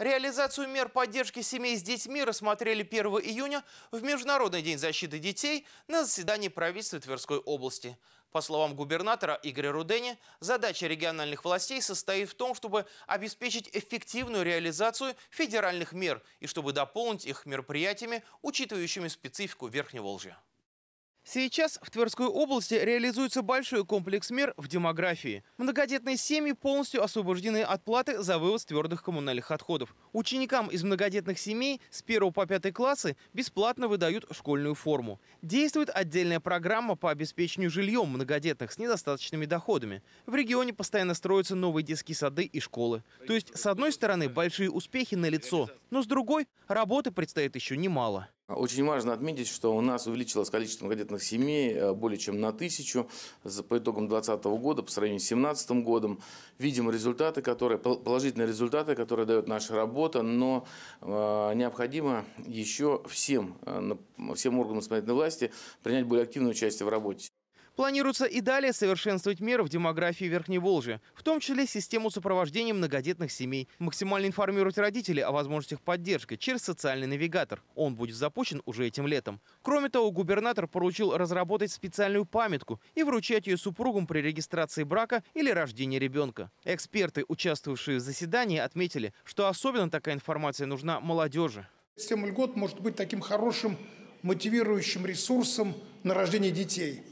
Реализацию мер поддержки семей с детьми рассмотрели 1 июня в Международный день защиты детей на заседании правительства Тверской области. По словам губернатора Игоря Рудени, задача региональных властей состоит в том, чтобы обеспечить эффективную реализацию федеральных мер и чтобы дополнить их мероприятиями, учитывающими специфику Верхневолжья. Сейчас в Тверской области реализуется большой комплекс мер в демографии. Многодетные семьи полностью освобождены от платы за вывоз твердых коммунальных отходов. Ученикам из многодетных семей с 1 по 5 классы бесплатно выдают школьную форму. Действует отдельная программа по обеспечению жильем многодетных с недостаточными доходами. В регионе постоянно строятся новые детские сады и школы. То есть, с одной стороны, большие успехи налицо, но с другой, работы предстоит еще немало. А очень важно отметить, что у нас увеличилось количество многодетных семей э, более чем на тысячу по итогам 2020 года по сравнению с 2017 годом. Видим результаты, которые, положительные результаты, которые дает наша работа, но э, необходимо еще всем, э, всем органам исполнительной власти принять более активное участие в работе. Планируется и далее совершенствовать меры в демографии Верхней Волжи, в том числе систему сопровождения многодетных семей, максимально информировать родителей о возможностях поддержки через социальный навигатор. Он будет запущен уже этим летом. Кроме того, губернатор поручил разработать специальную памятку и вручать ее супругам при регистрации брака или рождении ребенка. Эксперты, участвовавшие в заседании, отметили, что особенно такая информация нужна молодежи. Система льгот может быть таким хорошим мотивирующим ресурсом на рождение детей –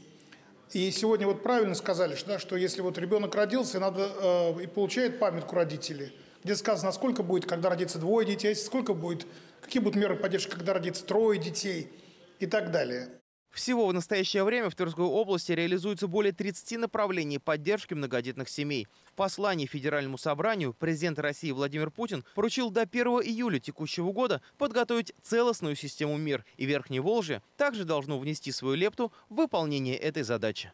и сегодня вот правильно сказали, что, да, что если вот ребенок родился и, надо, э, и получает памятку родителей, где сказано, сколько будет, когда родится двое детей, сколько будет, какие будут меры поддержки, когда родится трое детей и так далее. Всего в настоящее время в Тверской области реализуется более 30 направлений поддержки многодетных семей. В послании Федеральному собранию президент России Владимир Путин поручил до 1 июля текущего года подготовить целостную систему мер, и Верхней Волжье также должно внести свою лепту в выполнение этой задачи.